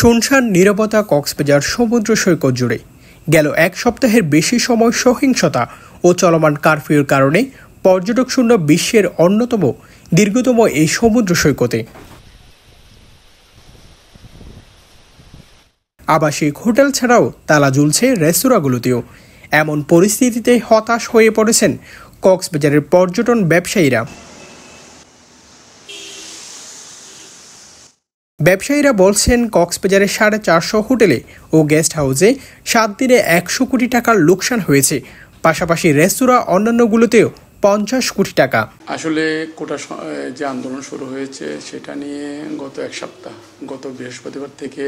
শুনশান নিরাপত্তা কক্সবাজার সমুদ্র সৈকত জুড়ে গেল এক সপ্তাহের বেশি সময় সহিংসতা ও চলমান কারফিউর কারণে পর্যটক শূন্য বিশ্বের অন্যতম দীর্ঘতম এই সমুদ্র সৈকতে আবাসিক হোটেল ছাড়াও তালা ঝুলছে রেস্তোরাঁগুলোতেও এমন পরিস্থিতিতে হতাশ হয়ে পড়েছেন কক্সবাজারের পর্যটন ব্যবসায়ীরা ব্যবসায়ীরা বলছেন কক্সবাজারের সাড়ে চারশো হোটেলে ও গেস্ট হাউসে সাত দিনে একশো কোটি টাকার লোকসান হয়েছে পাশাপাশি রেস্তোরাঁ অন্যান্যগুলোতেও পঞ্চাশ কোটি টাকা আসলে কোটা যে আন্দোলন শুরু হয়েছে সেটা নিয়ে গত এক সপ্তাহ গত বৃহস্পতিবার থেকে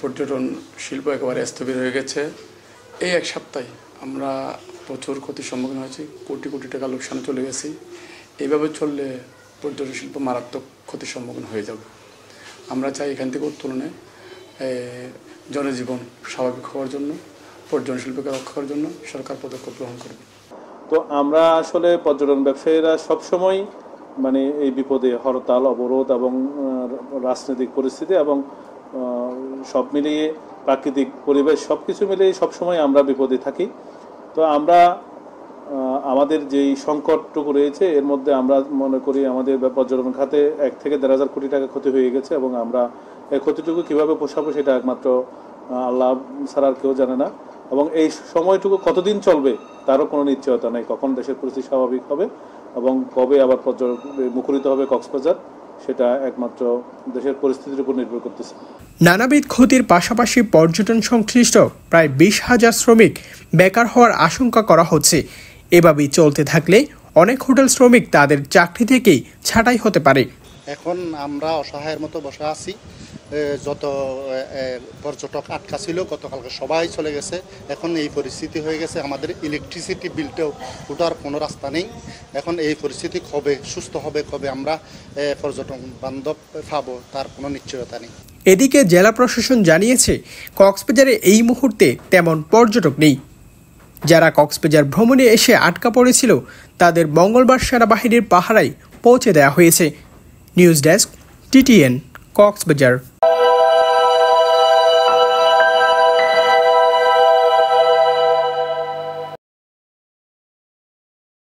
পর্যটন শিল্প একেবারে স্থবির হয়ে গেছে এই এক সপ্তাহে আমরা প্রচুর ক্ষতির সম্মুখীন হয়েছি কোটি কোটি টাকা লোকসানে চলে গেছি এইভাবে চললে পর্যটন শিল্প মারাত্মক ক্ষতির সম্মুখীন হয়ে যাবে আমরা চাই এখান থেকে উত্তোলনে জনজীবন স্বাভাবিক হওয়ার জন্য পর্যটন শিল্পকে রক্ষা করার জন্য সরকার পদক্ষেপ গ্রহণ করবে তো আমরা আসলে পর্যটন ব্যবসায়ীরা সবসময় মানে এই বিপদে হরতাল অবরোধ এবং রাজনৈতিক পরিস্থিতি এবং সব মিলিয়ে প্রাকৃতিক পরিবেশ সব কিছু মিলিয়ে সবসময় আমরা বিপদে থাকি তো আমরা আমাদের যেই সংকটটুকু রয়েছে এর মধ্যে আমরা মনে করি আমাদের পর্যটন খাতে এক থেকে দেড় হাজার কোটি টাকা ক্ষতি হয়ে গেছে এবং আমরা এই ক্ষতিটুকু কীভাবে পোষাবো সেটা একমাত্র আল্লাহ ছাড়া আর কেউ জানে না এবং এই সময়টুকু কতদিন চলবে তারও কোনো নিশ্চয়তা নেই কখন দেশের পরিস্থিতি স্বাভাবিক হবে এবং কবে আবার পর্যটন মুখরিত হবে কক্সবাজার সেটা একমাত্র দেশের পরিস্থিতির উপর নির্ভর করতেছে নানাবিধ ক্ষতির পাশাপাশি পর্যটন সংশ্লিষ্ট প্রায় বিশ হাজার শ্রমিক বেকার হওয়ার আশঙ্কা করা হচ্ছে এভাবেই চলতে থাকলে অনেক হোটেল শ্রমিক তাদের চাকরি থেকেই ছাঁটাই হতে পারে এখন আমরা অসহায়ের মতো বসে আছি যত পর্যটক আটকা ছিল গতকালকে সবাই চলে গেছে এখন এই পরিস্থিতি হয়ে গেছে আমাদের ইলেকট্রিসিটি বিলটাও ওঠার কোনো রাস্তা নেই এখন এই পরিস্থিতি কবে সুস্থ হবে কবে আমরা পর্যটন বান্ধব পাবো তার কোনো নিশ্চয়তা নেই এদিকে জেলা প্রশাসন জানিয়েছে কক্সবাজারে এই মুহূর্তে তেমন পর্যটক নেই যারা কক্সবাজার ভ্রমণে এসে আটকা পড়েছিল তাদের মঙ্গলবার সেনাবাহিনীর পাহারায় পৌঁছে দেওয়া হয়েছে নিউজ ডেস্ক টিটিএন কক্সবাজার